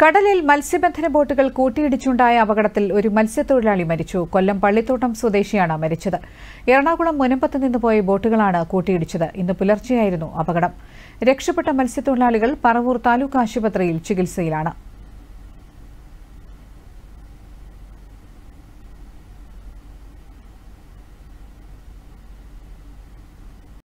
കടലിൽ മത്സ്യബന്ധന ബോട്ടുകൾ കൂട്ടിയിടിച്ചുണ്ടായ അപകടത്തിൽ ഒരു മത്സ്യത്തൊഴിലാളി മരിച്ചു കൊല്ലം പള്ളിത്തോട്ടം സ്വദേശിയാണ് മരിച്ചത് എറണാകുളം മുനമ്പത്ത് നിന്ന് പോയ ബോട്ടുകളാണ് കൂട്ടിയിടിച്ചത് ഇന്ന് പുലർച്ചെയായിരുന്നു അപകടം രക്ഷപ്പെട്ട മത്സ്യത്തൊഴിലാളികൾ പറവൂർ താലൂക്ക് ആശുപത്രിയിൽ ചികിത്സയിലാണ്